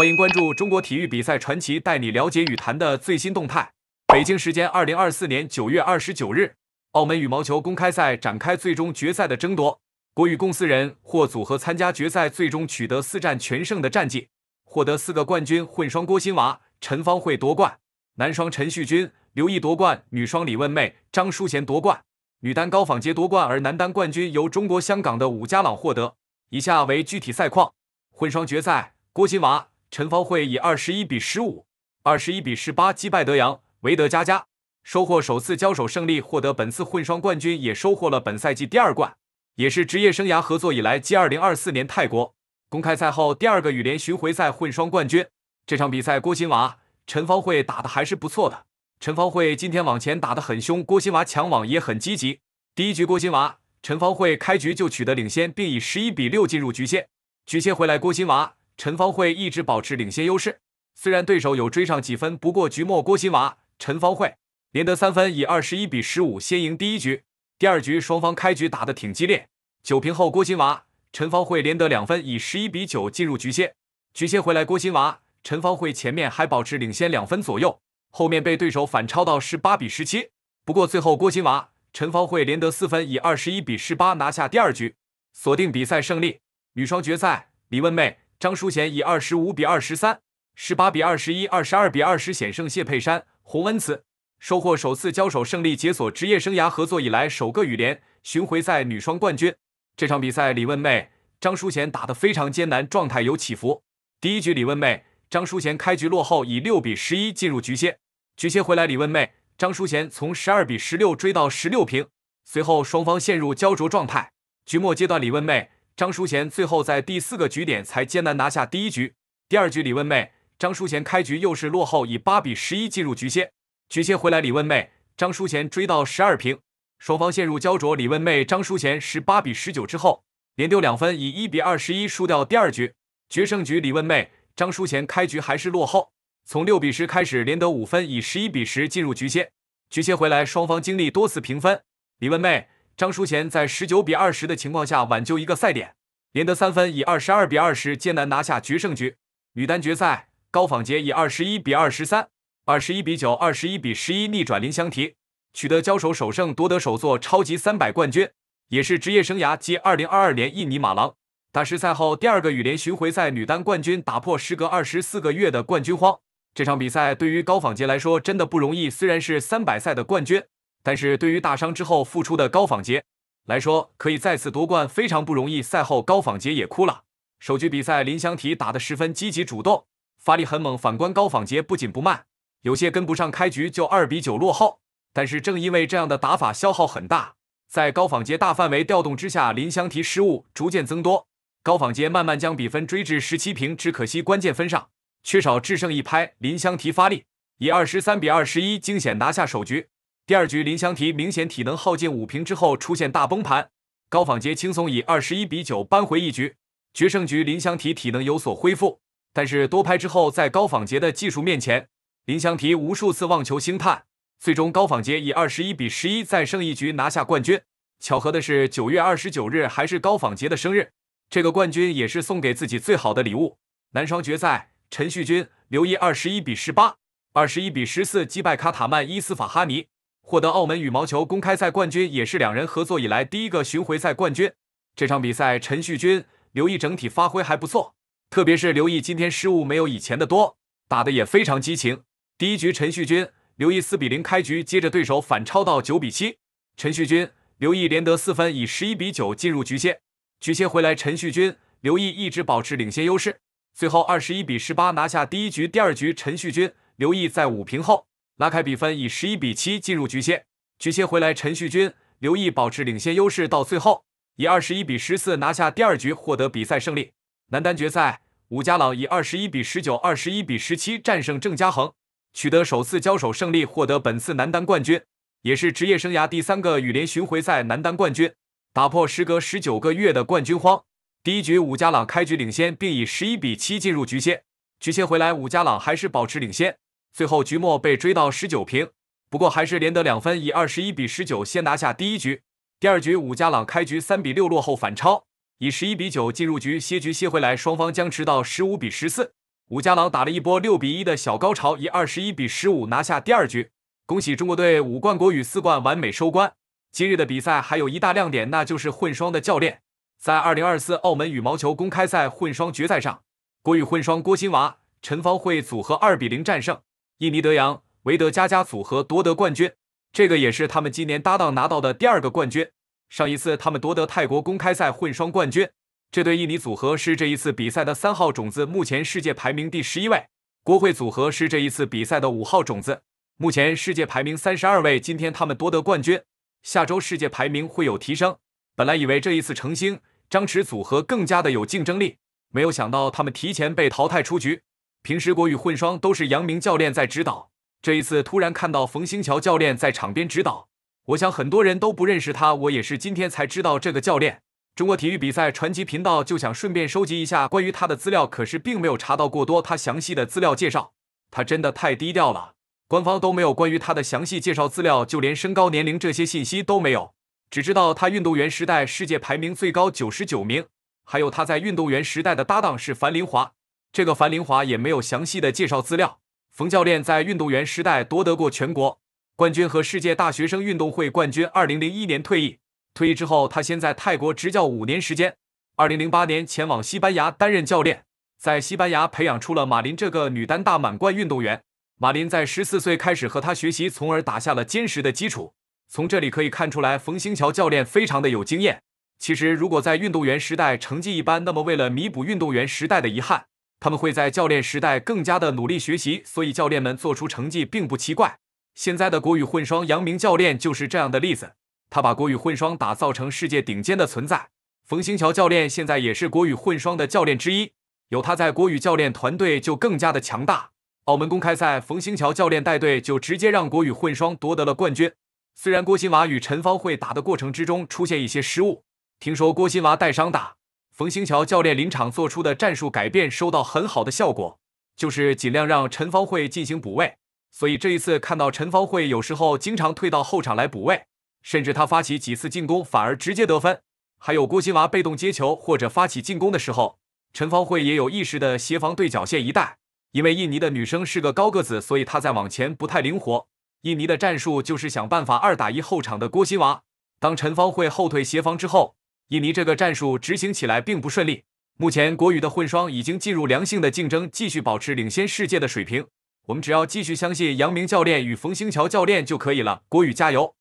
欢迎关注中国体育比赛传奇，带你了解羽坛的最新动态。北京时间二零二四年九月二十九日，澳门羽毛球公开赛展开最终决赛的争夺，国羽共四人或组合参加决赛，最终取得四战全胜的战绩，获得四个冠军。混双郭新娃陈芳慧夺冠，男双陈旭君刘毅夺冠，女双李汶妹张淑贤夺冠，女单高仿杰夺冠，而男单冠军由中国香港的伍家朗获得。以下为具体赛况：混双决赛，郭新娃。陈芳慧以二十一比十五、二十一比十八击败德阳维德佳佳，收获首次交手胜利，获得本次混双冠军，也收获了本赛季第二冠，也是职业生涯合作以来继二零二四年泰国公开赛后第二个羽联巡回赛混双冠军。这场比赛郭新娃、陈芳慧打的还是不错的。陈芳慧今天往前打的很凶，郭新娃抢网也很积极。第一局郭新娃、陈芳慧开局就取得领先，并以十一比六进入局线，局线回来郭新娃。陈芳慧一直保持领先优势，虽然对手有追上几分，不过局末郭鑫娃、陈芳慧连得三分，以二十一比十五先赢第一局。第二局双方开局打得挺激烈，九平后郭鑫娃、陈芳慧连得两分，以十一比九进入局限。局限回来郭鑫娃、陈芳慧前面还保持领先两分左右，后面被对手反超到十八比十七。不过最后郭鑫娃、陈芳慧连得四分，以二十一比十八拿下第二局，锁定比赛胜利。女双决赛，李文妹。张淑贤以二十五比二十三、十八比二十一、二十二比二十险胜谢佩珊、胡文慈，收获首次交手胜利，解锁职业生涯合作以来首个羽联巡回赛女双冠军。这场比赛，李问妹、张淑贤打得非常艰难，状态有起伏。第一局，李问妹、张淑贤开局落后，以六比十一进入局歇。局歇回来，李问妹、张淑贤从十二比十六追到十六平，随后双方陷入焦灼状态。局末阶段，李问妹。张淑贤最后在第四个局点才艰难拿下第一局。第二局李问妹、张淑贤开局又是落后，以八比十一进入局先。局先回来，李问妹、张淑贤追到十二平，双方陷入胶着。李问妹、张淑贤十八比十九之后，连丢两分，以一比二十一输掉第二局。决胜局李问妹、张淑贤开局还是落后，从六比十开始连得五分，以十一比十进入局先。局先回来，双方经历多次平分，李问妹。张书贤在十九比二十的情况下挽救一个赛点，连得三分，以二十二比二十艰难拿下决胜局。女单决赛，高仿杰以二十一比二十三、二十一比九、二十一比十一逆转林香缇，取得交手首胜，夺得首座超级三百冠军，也是职业生涯继二零二二年印尼马郎大师赛后第二个羽联巡回赛女单冠军，打破时隔二十四个月的冠军荒。这场比赛对于高仿杰来说真的不容易，虽然是三百赛的冠军。但是对于大伤之后复出的高仿杰来说，可以再次夺冠非常不容易。赛后高仿杰也哭了。首局比赛林香缇打得十分积极主动，发力很猛。反观高仿杰不紧不慢，有些跟不上，开局就二比九落后。但是正因为这样的打法消耗很大，在高仿杰大范围调动之下，林香缇失误逐渐增多，高仿杰慢慢将比分追至十七平。只可惜关键分上缺少制胜一拍，林香缇发力以二十三比二十一惊险拿下首局。第二局林香缇明显体能耗尽，五平之后出现大崩盘。高仿杰轻松以二十一比九扳回一局。决胜局林香缇体能有所恢复，但是多拍之后在高仿杰的技术面前，林香缇无数次望球兴叹。最终高仿杰以二十一比十一再胜一局，拿下冠军。巧合的是，九月二十九日还是高仿杰的生日，这个冠军也是送给自己最好的礼物。男双决赛，陈旭军、刘毅二十一比十八、二十一比十四击败卡塔曼伊斯法哈尼。获得澳门羽毛球公开赛冠军也是两人合作以来第一个巡回赛冠军。这场比赛陈旭君、刘毅整体发挥还不错，特别是刘毅今天失误没有以前的多，打的也非常激情。第一局陈旭君、刘毅四比零开局，接着对手反超到九比七，陈旭君、刘毅连得四分，以十一比九进入局线。局线回来，陈旭君、刘毅一直保持领先优势，最后二十一比十八拿下第一局。第二局陈旭君、刘毅在五平后。拉开比分，以十一比七进入局线，局线回来，陈旭军、刘毅保持领先优势，到最后以二十一比十四拿下第二局，获得比赛胜利。男单决赛，武佳朗以二十一比十九、二十一比十七战胜郑嘉恒，取得首次交手胜利，获得本次男单冠军，也是职业生涯第三个羽联巡回赛男单冠军，打破时隔十九个月的冠军荒。第一局，武佳朗开局领先，并以十一比七进入局线，局线回来，武佳朗还是保持领先。最后局末被追到十九平，不过还是连得两分，以二十一比十九先拿下第一局。第二局武家朗开局三比六落后反超，以十一比九进入局歇局歇回来，双方僵持到十五比十四，武家朗打了一波六比一的小高潮，以二十一比十五拿下第二局。恭喜中国队五冠国羽四冠完美收官。今日的比赛还有一大亮点，那就是混双的教练。在二零二四澳门羽毛球公开赛混双决赛上，国羽混双郭新娃陈芳卉组合二比零战胜。印尼德扬维德加加组合夺得冠军，这个也是他们今年搭档拿到的第二个冠军。上一次他们夺得泰国公开赛混双冠军。这对印尼组合是这一次比赛的三号种子，目前世界排名第十一位。国会组合是这一次比赛的五号种子，目前世界排名三十二位。今天他们夺得冠军，下周世界排名会有提升。本来以为这一次成星张弛组合更加的有竞争力，没有想到他们提前被淘汰出局。平时国羽混双都是杨明教练在指导，这一次突然看到冯兴桥教练在场边指导，我想很多人都不认识他，我也是今天才知道这个教练。中国体育比赛传奇频道就想顺便收集一下关于他的资料，可是并没有查到过多他详细的资料介绍。他真的太低调了，官方都没有关于他的详细介绍资料，就连身高、年龄这些信息都没有，只知道他运动员时代世界排名最高九十九名，还有他在运动员时代的搭档是樊林华。这个樊林华也没有详细的介绍资料。冯教练在运动员时代夺得过全国冠军和世界大学生运动会冠军。二零零一年退役，退役之后他先在泰国执教五年时间。二零零八年前往西班牙担任教练，在西班牙培养出了马林这个女单大满贯运动员。马林在十四岁开始和他学习，从而打下了坚实的基础。从这里可以看出来，冯星桥教练非常的有经验。其实，如果在运动员时代成绩一般，那么为了弥补运动员时代的遗憾。他们会在教练时代更加的努力学习，所以教练们做出成绩并不奇怪。现在的国羽混双杨明教练就是这样的例子，他把国羽混双打造成世界顶尖的存在。冯兴桥教练现在也是国羽混双的教练之一，有他在国羽教练团队就更加的强大。澳门公开赛，冯兴桥教练带队就直接让国羽混双夺得了冠军。虽然郭新娃与陈芳慧打的过程之中出现一些失误，听说郭新娃带伤打。冯星桥教练临场做出的战术改变收到很好的效果，就是尽量让陈方慧进行补位。所以这一次看到陈方慧有时候经常退到后场来补位，甚至他发起几次进攻反而直接得分。还有郭新娃被动接球或者发起进攻的时候，陈方慧也有意识的协防对角线一带，因为印尼的女生是个高个子，所以她在往前不太灵活。印尼的战术就是想办法二打一后场的郭新娃，当陈方慧后退协防之后。印尼这个战术执行起来并不顺利，目前国羽的混双已经进入良性的竞争，继续保持领先世界的水平。我们只要继续相信杨明教练与冯兴桥教练就可以了，国羽加油！